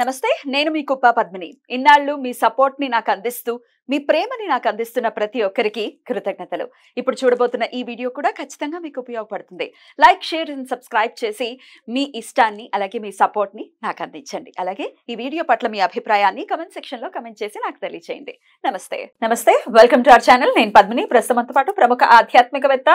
నమస్తే నేను మీ కుప్ప పద్మిని ఇన్నాళ్ళు మీ సపోర్ట్ ని నాకు అందిస్తూ మీ ప్రేమని నాకు అందిస్తున్న ప్రతి ఒక్కరికి కృతజ్ఞతలు ఇప్పుడు చూడబోతున్న ఈ వీడియో కూడా ఖచ్చితంగా మీకు ఉపయోగపడుతుంది లైక్ షేర్ అండ్ సబ్స్క్రైబ్ చేసి మీ ఇష్టాన్ని అలాగే మీ సపోర్ట్ని నాకు అందించండి అలాగే ఈ వీడియో పట్ల మీ అభిప్రాయాన్ని కమెంట్ సెక్షన్లో కమెంట్ చేసి నాకు తెలియజేయండి నమస్తే నమస్తే వెల్కమ్ టు అవర్ ఛానల్ నేను పద్మిని ప్రస్తుతంతో పాటు ప్రముఖ ఆధ్యాత్మికవేత్త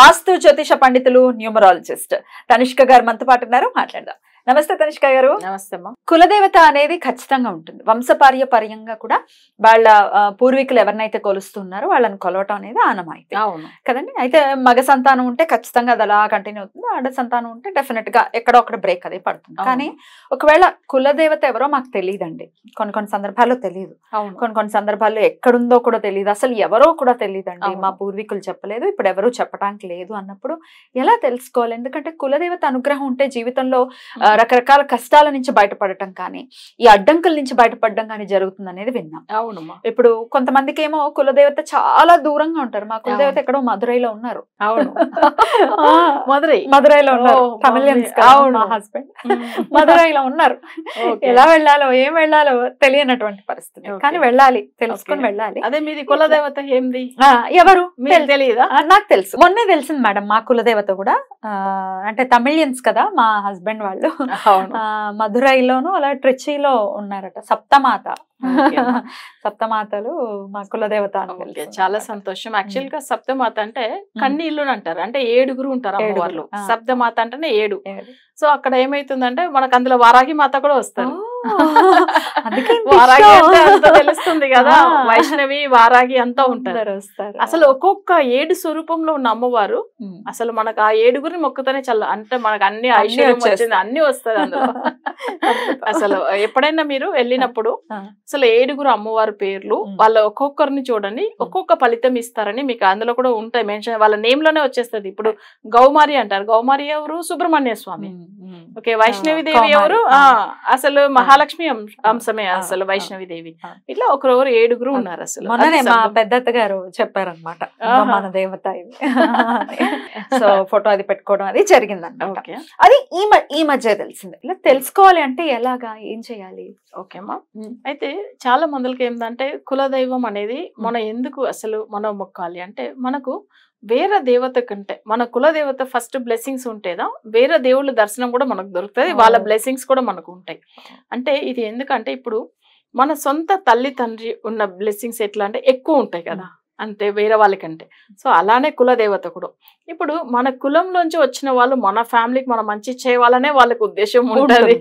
వాస్తు జ్యోతిష పండితులు న్యూమరాలజిస్ట్ తనిష్క గారు మనతో పాటు ఉన్నారు మాట్లాడదాం నమస్తే తనిష్క గారు నమస్తే కులదేవత అనేది ఖచ్చితంగా ఉంటుంది వంశపార్య పర్యంగా కూడా వాళ్ళ పూర్వీకులు ఎవరినైతే కొలుస్తున్నారో వాళ్ళని కొలవటం అనేది ఆనమాయితీ కదండి అయితే మగ సంతానం ఉంటే ఖచ్చితంగా అది అలా కంటిన్యూ అవుతుంది ఆడ సంతానం ఉంటే డెఫినెట్ గా ఎక్కడో ఒకటి బ్రేక్ అదే పడుతుంది కానీ ఒకవేళ కులదేవత ఎవరో మాకు తెలియదండి కొన్ని కొన్ని సందర్భాల్లో తెలియదు కొన్ని కొన్ని సందర్భాల్లో ఎక్కడుందో కూడా తెలియదు అసలు ఎవరో కూడా తెలియదండి మా పూర్వీకులు చెప్పలేదు ఇప్పుడు ఎవరూ చెప్పడానికి లేదు అన్నప్పుడు ఎలా తెలుసుకోవాలి ఎందుకంటే కులదేవత అనుగ్రహం ఉంటే జీవితంలో రకరకాల కష్టాల నుంచి బయటపడటం కానీ ఈ అడ్డంకుల నుంచి బయటపడడం కానీ జరుగుతుంది అనేది విన్నాం అవును ఇప్పుడు కొంతమందికి ఏమో కులదేవత చాలా దూరంగా ఉంటారు మా కులదేవత ఎక్కడో మధురైలో ఉన్నారు అవును మధురై మధురైలో ఉన్నారు హస్బెండ్ మధురైలో ఉన్నారు ఎలా వెళ్ళాలో ఏం వెళ్ళాలో తెలియనటువంటి పరిస్థితి కానీ వెళ్ళాలి తెలుసుకొని వెళ్ళాలి అదే మీది కులదేవత ఏంది ఎవరు తెలియదా నాకు తెలుసు మొన్నే తెలిసింది మేడం మా కులదేవత కూడా అంటే తమిళియన్స్ కదా మా హస్బెండ్ వాళ్ళు మధురైలోను అలా ట్రిచీలో ఉన్నారట సప్తమాత సప్తమాతలు మా కులదేవత చాలా సంతోషం యాక్చువల్ గా సప్తమాత అంటే కన్నీళ్ళు అంటారు అంటే ఏడుగురు ఉంటారు అమ్మవార్లు సప్తమాత అంటేనే ఏడు సో అక్కడ ఏమైతుందంటే మనకు అందులో వారాగి మాత కూడా వస్తారు వారాగి అంటే తెలుస్తుంది కదా వైష్ణవి వారాగి అంతా ఉంటారు అసలు ఒక్కొక్క ఏడు స్వరూపంలో ఉన్న అమ్మవారు అసలు మనకు ఆ ఏడుగురిని మొక్కుతనే చల్ల అంటే మనకు అన్ని ఐశ్వర్యం వచ్చింది అన్ని వస్తుంది అసలు ఎప్పుడైనా మీరు వెళ్ళినప్పుడు అసలు ఏడుగురు అమ్మవారి పేర్లు వాళ్ళ ఒక్కొక్కరిని చూడండి ఒక్కొక్క ఫలితం ఇస్తారని మీకు అందులో కూడా ఉంటాయి మెన్షన్ వాళ్ళ నేమ్ లోనే వచ్చేస్తుంది ఇప్పుడు గౌమారి అంటారు గౌమారి ఎవరు సుబ్రహ్మణ్య స్వామి ఓకే వైష్ణవి దేవి ఎవరు అసలు మహాలక్ష్మి అంశమే అసలు వైష్ణవి దేవి ఇట్లా ఒకరు ఏడుగురు ఉన్నారు అసలు మా పెద్దత్త గారు చెప్పారనమాట మన దేవత సో ఫోటో అది పెట్టుకోవడం అది జరిగిందండి అది ఈ ఈ మధ్య తెలిసింది ఇలా తెలుసుకోవాలి అంటే ఎలాగా ఏం చేయాలి ఓకేమా అయితే చాలా మందులకి ఏంటంటే కులదైవం అనేది మన ఎందుకు అసలు మనం మొక్కాలి అంటే మనకు వేరే దేవత కంటే మన కులదేవత ఫస్ట్ బ్లెస్సింగ్స్ ఉంటేదా వేరే దేవుళ్ళ దర్శనం కూడా మనకు దొరుకుతుంది వాళ్ళ బ్లెస్సింగ్స్ కూడా మనకు ఉంటాయి అంటే ఇది ఎందుకంటే ఇప్పుడు మన సొంత తల్లి తండ్రి ఉన్న బ్లెస్సింగ్స్ ఎట్లా అంటే ఎక్కువ ఉంటాయి కదా అంతే వేరే వాళ్ళకంటే సో అలానే కులదేవత కూడా ఇప్పుడు మన కులంలోంచి వచ్చిన వాళ్ళు మన ఫ్యామిలీకి మనం మంచి చేయాలనే వాళ్ళకి ఉద్దేశం ఉంటుంది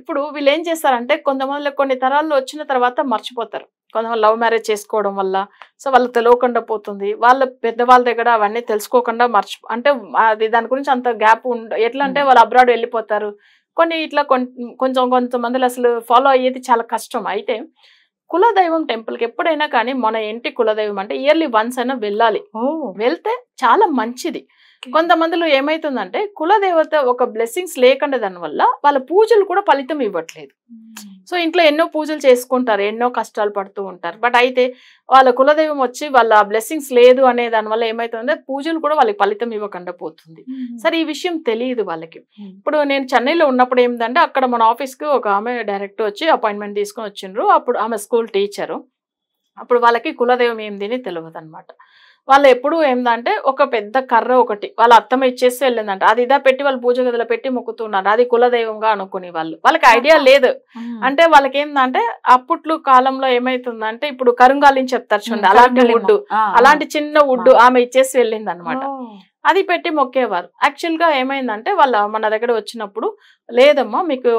ఇప్పుడు వీళ్ళు ఏం చేస్తారంటే కొంతమంది కొన్ని తరాల్లో వచ్చిన తర్వాత మర్చిపోతారు కొంతమంది లవ్ మ్యారేజ్ చేసుకోవడం వల్ల సో వాళ్ళు తెలియకుండా పోతుంది వాళ్ళ పెద్దవాళ్ళ దగ్గర అవన్నీ తెలుసుకోకుండా మర్చి అంటే అది దాని గురించి అంత గ్యాప్ ఉండ ఎట్లా అంటే వాళ్ళు అబ్రాడ్ వెళ్ళిపోతారు కొన్ని ఇట్లా కొంచెం కొంతమందిలో అసలు ఫాలో అయ్యేది చాలా కష్టం అయితే కులదైవం కి ఎప్పుడైనా కానీ మన ఇంటి కులదైవం అంటే ఇయర్లీ వన్స్ అయినా వెళ్ళాలి వెళ్తే చాలా మంచిది కొంతమందిలో ఏమైతుందంటే కులదేవత ఒక బ్లెస్సింగ్స్ లేకుండా దానివల్ల వాళ్ళ పూజలు కూడా ఫలితం ఇవ్వట్లేదు సో ఇంట్లో ఎన్నో పూజలు చేసుకుంటారు ఎన్నో కష్టాలు పడుతూ ఉంటారు బట్ అయితే వాళ్ళ కులదైవం వచ్చి వాళ్ళ బ్లెస్సింగ్స్ లేదు అనే దానివల్ల ఏమైతుందంటే పూజలు కూడా వాళ్ళకి ఫలితం ఇవ్వకుండా పోతుంది సరే ఈ విషయం తెలియదు వాళ్ళకి ఇప్పుడు నేను చెన్నైలో ఉన్నప్పుడు ఏంటంటే అక్కడ మన ఆఫీస్కి ఒక ఆమె డైరెక్ట్ వచ్చి అపాయింట్మెంట్ తీసుకొని వచ్చిండ్రు అప్పుడు ఆమె స్కూల్ టీచరు అప్పుడు వాళ్ళకి కులదైవం ఏంది అని తెలియదు అనమాట వాళ్ళు ఎప్పుడు ఏందంటే ఒక పెద్ద కర్ర ఒకటి వాళ్ళ అత్తమ్మ ఇచ్చేస్తే వెళ్ళిందంట అది ఇదా పెట్టి వాళ్ళు పూజ గదిలో పెట్టి మొక్కుతున్నారు అది కులదైవంగా అనుకునే వాళ్ళు వాళ్ళకి ఐడియా లేదు అంటే వాళ్ళకి ఏందంటే అప్పట్లో కాలంలో ఏమైతుందంటే ఇప్పుడు కరుంగాలిని చెప్తారు చూడండి అలాంటి వుడ్ అలాంటి చిన్న వుడ్ ఆమె ఇచ్చేసి వెళ్ళింది అది పెట్టి మొక్కేవారు యాక్చువల్ గా ఏమైందంటే వాళ్ళ మన దగ్గర వచ్చినప్పుడు లేదమ్మా మీకు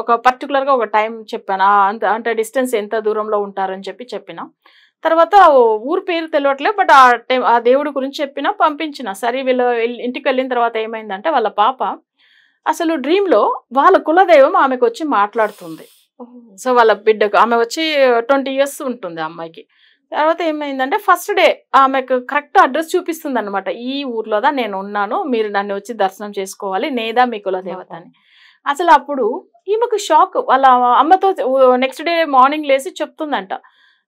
ఒక పర్టికులర్ గా ఒక టైం చెప్పాను అంత అంటే డిస్టెన్స్ ఎంత దూరంలో ఉంటారని చెప్పి చెప్పిన తర్వాత ఊరు పేరు తెలియట్లే బట్ ఆ టైం ఆ దేవుడి గురించి చెప్పినా పంపించిన సరే వీళ్ళు ఇంటికి వెళ్ళిన తర్వాత ఏమైందంటే వాళ్ళ పాప అసలు డ్రీమ్లో వాళ్ళ కులదైవం ఆమెకు వచ్చి మాట్లాడుతుంది సో వాళ్ళ బిడ్డకు ఆమె వచ్చి ట్వంటీ ఇయర్స్ ఉంటుంది అమ్మాయికి తర్వాత ఏమైందంటే ఫస్ట్ డే ఆమెకు కరెక్ట్ అడ్రస్ చూపిస్తుంది అనమాట ఈ ఊర్లోదా నేను ఉన్నాను మీరు నన్ను వచ్చి దర్శనం చేసుకోవాలి నేదా మీ కులదేవత అని అసలు అప్పుడు ఈమెకు షాక్ వాళ్ళ అమ్మతో నెక్స్ట్ డే మార్నింగ్ లేసి చెప్తుందంట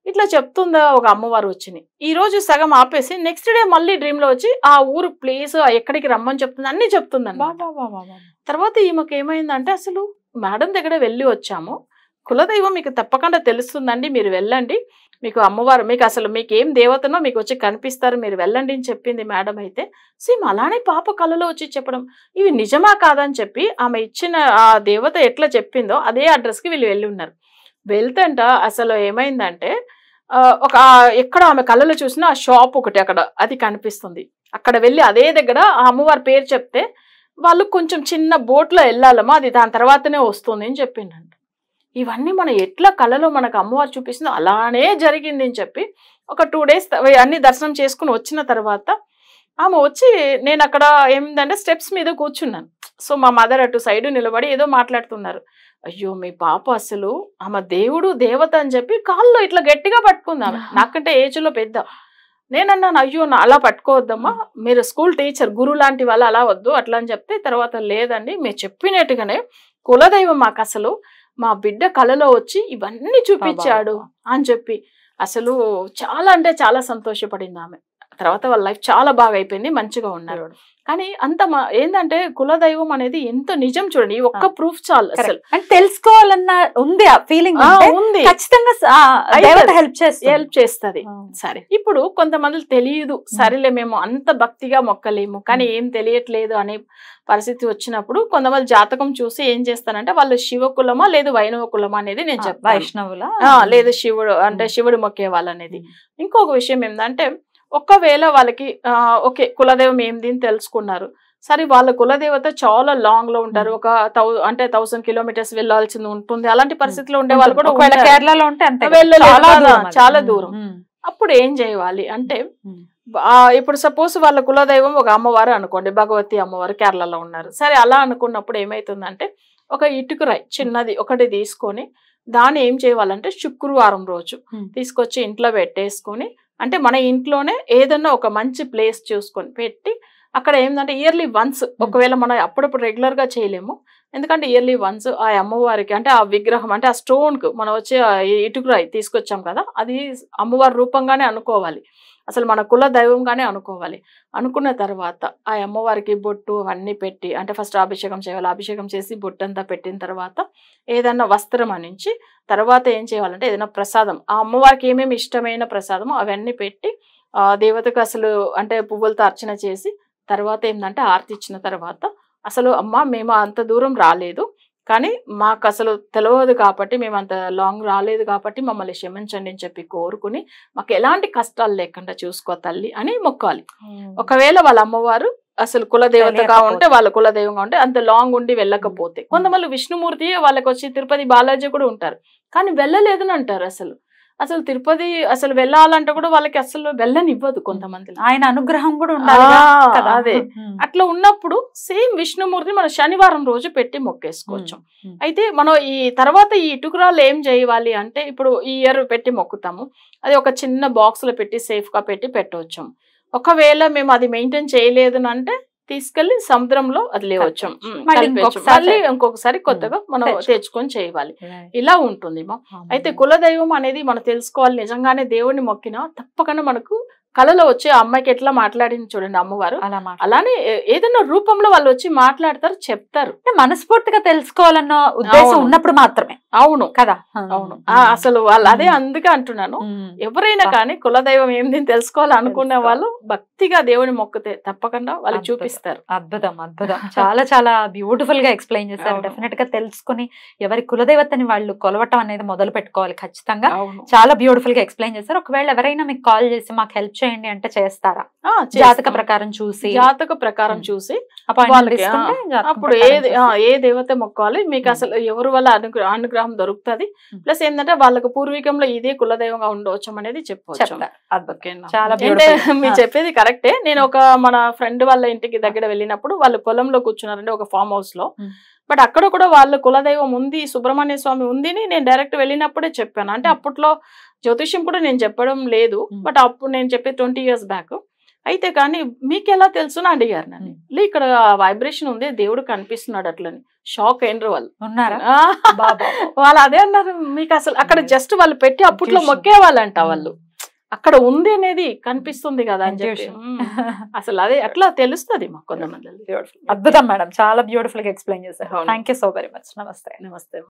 ఇట్లా చెప్తుందా ఒక అమ్మవారు వచ్చింది ఈ రోజు సగం ఆపేసి నెక్స్ట్ డే మళ్ళీ డ్రీమ్ లో వచ్చి ఆ ఊరు ప్లేస్ ఎక్కడికి రమ్మని చెప్తుంది అన్ని చెప్తుందండి తర్వాత ఏమైంది ఏమైందంటే అసలు మేడం దగ్గర వెళ్ళి వచ్చాము కులదైవం మీకు తప్పకుండా తెలుస్తుందండి మీరు వెళ్ళండి మీకు అమ్మవారు మీకు అసలు మీకు ఏం దేవతనో మీకు వచ్చి కనిపిస్తారు మీరు వెళ్ళండి అని చెప్పింది మేడం అయితే సేమ్ అలానే పాప కళలో వచ్చి చెప్పడం ఇవి నిజమా కాదని చెప్పి ఆమె ఇచ్చిన ఆ దేవత ఎట్లా చెప్పిందో అదే అడ్రస్కి వీళ్ళు వెళ్ళి ఉన్నారు వెళ్తంట అసలు ఏమైందంటే ఒక ఎక్కడ ఆమె కళ్ళలో చూసినా ఆ షాప్ ఒకటి అక్కడ అది కనిపిస్తుంది అక్కడ వెళ్ళి అదే దగ్గర ఆ అమ్మవారి పేరు చెప్తే వాళ్ళు కొంచెం చిన్న బోట్లో వెళ్ళాలమ్మా అది దాని తర్వాతనే వస్తుంది అని చెప్పిండంట ఇవన్నీ మనం ఎట్లా కళలో మనకు అమ్మవారు చూపిస్తుందో అలానే జరిగింది అని చెప్పి ఒక టూ డేస్ అన్ని దర్శనం చేసుకుని వచ్చిన తర్వాత ఆమె వచ్చి నేను అక్కడ ఏమిందంటే స్టెప్స్ మీద కూర్చున్నాను సో మా మదర్ అటు సైడ్ నిలబడి ఏదో మాట్లాడుతున్నారు అయ్యో మీ పాప అసలు ఆమె దేవుడు దేవత అని చెప్పి కాళ్ళు ఇట్లా గట్టిగా పట్టుకుందాం నాకంటే ఏజ్లో పెద్ద నేనన్నాను అయ్యో నా అలా పట్టుకోవద్దమ్మా మీరు స్కూల్ టీచర్ గురు లాంటి వాళ్ళు అలా వద్దు అట్లా అని చెప్తే తర్వాత లేదండి మీరు చెప్పినట్టుగానే కులదైవం మాకు అసలు మా బిడ్డ కళలో వచ్చి ఇవన్నీ చూపించాడు అని చెప్పి అసలు చాలా అంటే చాలా సంతోషపడింది ఆమె తర్వాత వాళ్ళ లైఫ్ చాలా బాగా అయిపోయింది మంచిగా ఉన్నారు కానీ అంత ఏంటంటే కులదైవం అనేది ఎంత నిజం చూడండి ఈ ఒక్క ప్రూఫ్ చాలు అసలు తెలుసుకోవాలన్న ఉంది ఆ ఫీలింగ్ ఉంది ఖచ్చితంగా హెల్ప్ చేస్తుంది హెల్ప్ చేస్తుంది సరే ఇప్పుడు కొంతమంది తెలియదు సరేలే మేము అంత భక్తిగా మొక్కలేము కానీ ఏం తెలియట్లేదు అనే పరిస్థితి వచ్చినప్పుడు కొంతమంది జాతకం చూసి ఏం చేస్తానంటే వాళ్ళు శివ కులమా లేదు వైణవ కులమా అనేది నేను చెప్పాను వైష్ణవుల లేదు శివుడు అంటే శివుడు మొక్కే వాళ్ళు అనేది ఇంకొక విషయం ఏంటంటే ఒక్కవేళ వాళ్ళకి ఓకే కులదేవం ఏంది అని తెలుసుకున్నారు సరే వాళ్ళ కులదేవత చాలా లాంగ్ లో ఉంటారు ఒక థౌ అంటే థౌసండ్ కిలోమీటర్స్ వెళ్ళాల్సింది ఉంటుంది అలాంటి పరిస్థితిలో ఉండే వాళ్ళు కూడా కేరళలో ఉంటే చాలా దూరం అప్పుడు ఏం చేయాలి అంటే ఇప్పుడు సపోజ్ వాళ్ళ కులదైవం ఒక అమ్మవారు అనుకోండి భగవతి అమ్మవారు కేరళలో ఉన్నారు సరే అలా అనుకున్నప్పుడు ఏమైతుందంటే ఒక ఇటుకు రై చిన్నది ఒకటి తీసుకొని దాన్ని ఏం చేయాలంటే శుక్రవారం రోజు తీసుకొచ్చి ఇంట్లో పెట్టేసుకొని అంటే మన ఇంట్లోనే ఏదన్నా ఒక మంచి ప్లేస్ చూసుకొని పెట్టి అక్కడ ఏంటంటే ఇయర్లీ వన్స్ ఒకవేళ మనం అప్పుడప్పుడు రెగ్యులర్గా చేయలేము ఎందుకంటే ఇయర్లీ వన్స్ ఆ అమ్మవారికి అంటే ఆ విగ్రహం అంటే ఆ స్టోన్కు మనం వచ్చి ఇటుకురాయి తీసుకొచ్చాం కదా అది అమ్మవారి రూపంగానే అనుకోవాలి అసలు మన కుల దైవంగానే అనుకోవాలి అనుకున్న తర్వాత ఆ అమ్మవారికి బొట్టు అవన్నీ పెట్టి అంటే ఫస్ట్ అభిషేకం చేయాలి అభిషేకం చేసి బొట్టంతా పెట్టిన తర్వాత ఏదైనా వస్త్రం అనించి తర్వాత ఏం చేయాలంటే ఏదైనా ప్రసాదం ఆ అమ్మవారికి ఏమేమి ఇష్టమైన ప్రసాదం అవన్నీ పెట్టి దేవతకు అసలు అంటే పువ్వులతో అర్చన చేసి తర్వాత ఏంటంటే ఆర్తి ఇచ్చిన తర్వాత అసలు అమ్మ మేము అంత దూరం రాలేదు కానీ మాకు అసలు తెలియదు కాబట్టి మేము అంత లాంగ్ రాలేదు కాబట్టి మమ్మల్ని క్షమించండి అని చెప్పి కోరుకుని మాకు ఎలాంటి కష్టాలు లేకుండా చూసుకో తల్లి అని మొక్కాలి ఒకవేళ వాళ్ళ అమ్మవారు అసలు కులదేవతగా ఉంటే వాళ్ళ కులదేవంగా ఉంటే అంత లాంగ్ ఉండి వెళ్ళకపోతే కొంతమంది విష్ణుమూర్తి వాళ్ళకి వచ్చి తిరుపతి బాలాజీ కూడా ఉంటారు కానీ వెళ్ళలేదని అంటారు అసలు అసలు తిరుపతి అసలు వెళ్ళాలంటే కూడా వాళ్ళకి అసలు వెళ్ళనివ్వదు కొంతమంది ఆయన అనుగ్రహం కూడా ఉండాలి అదే అట్లా ఉన్నప్పుడు సేమ్ విష్ణుమూర్తిని మనం శనివారం రోజు పెట్టి మొక్కేసుకోవచ్చు అయితే మనం ఈ తర్వాత ఈ ఇటుకురాలు ఏం చేయాలి అంటే ఇప్పుడు ఈ ఇయర్ పెట్టి మొక్కుతాము అది ఒక చిన్న బాక్స్ లో పెట్టి సేఫ్ గా పెట్టి పెట్టవచ్చు ఒకవేళ మేము అది మెయింటైన్ చేయలేదు అంటే తీసుకెళ్లి సముద్రంలో వదిలేవచ్చు మళ్ళీ ఇంకొకసారి కొత్తగా మనం తెచ్చుకొని చేయాలి ఇలా ఉంటుంది అయితే కులదైవం అనేది మనం తెలుసుకోవాలి నిజంగానే దేవుడిని మొక్కినా తప్పకుండా మనకు కళలో వచ్చి ఆ అమ్మాయికి ఎట్లా మాట్లాడింది చూడండి అమ్మవారు అలా అలానే ఏదైనా రూపంలో వాళ్ళు వచ్చి మాట్లాడతారు చెప్తారు మనస్ఫూర్తిగా తెలుసుకోవాలన్న ఉద్దేశం ఉన్నప్పుడు మాత్రమే అవును కదా అవును అసలు వాళ్ళు అదే అందుకే అంటున్నాను ఎవరైనా కానీ కులదైవం ఏంది తెలుసుకోవాలనుకునే వాళ్ళు భక్తిగా దేవుని మొక్కితే తప్పకుండా వాళ్ళు చూపిస్తారు అద్భుతం అద్భుతం చాలా చాలా బ్యూటిఫుల్ గా ఎక్స్ప్లెయిన్ చేస్తారు డెఫినెట్ గా తెలుసుకుని ఎవరి కులదేవతని వాళ్ళు కొలవటం అనేది మొదలు పెట్టుకోవాలి ఖచ్చితంగా చాలా బ్యూటిఫుల్ గా ఎక్స్ప్లెయిన్ చేస్తారు ఒకవేళ ఎవరైనా మీకు కాల్ చేసి మాకు హెల్ప్ చేయండి అంటే చేస్తారా జాతక ప్రకారం చూసి జాతక ప్రకారం చూసి అప్పుడు ఏ ఏ దేవత మొక్కాలి మీకు అసలు ఎవరు వల్ల అనుగ్రహ అనుగ్రహం దొరుకుతుంది ప్లస్ ఏంటంటే వాళ్ళకు పూర్వీకంలో ఇదే కులదైవంగా ఉండవచ్చు అనేది చెప్పవచ్చు చాలా మీరు చెప్పేది కరెక్టే నేను ఒక మన ఫ్రెండ్ వాళ్ళ ఇంటికి దగ్గర వెళ్ళినప్పుడు వాళ్ళు పొలంలో కూర్చున్నారండి ఒక ఫామ్ హౌస్ లో బట్ అక్కడ కూడా వాళ్ళు కులదైవం ఉంది సుబ్రహ్మణ్య స్వామి ఉందిని నేను డైరెక్ట్ వెళ్ళినప్పుడే చెప్పాను అంటే అప్పట్లో జ్యోతిష్యం కూడా నేను చెప్పడం లేదు బట్ అప్పుడు నేను చెప్పే ట్వంటీ ఇయర్స్ బ్యాక్ అయితే కానీ మీకు ఎలా తెలుసు అని అడిగారు నన్ను లే ఇక్కడ వైబ్రేషన్ ఉంది దేవుడు కనిపిస్తున్నాడు అట్లని షాక్ అయినరు వాళ్ళు ఉన్నారా వాళ్ళు అదే అన్నారు మీకు అసలు అక్కడ జస్ట్ వాళ్ళు పెట్టి అప్పట్లో మొక్కేవాళ్ళంట వాళ్ళు అక్కడ ఉంది అనేది కనిపిస్తుంది కదా అని చెప్పి అసలు అదే అట్లా తెలుస్తుంది మాకు కొంతమంది అద్భుతం మేడం చాలా బ్యూటిఫుల్ గా ఎక్స్ప్లెయిన్ చేశారు థ్యాంక్ సో వెరీ మచ్ నమస్తే నమస్తే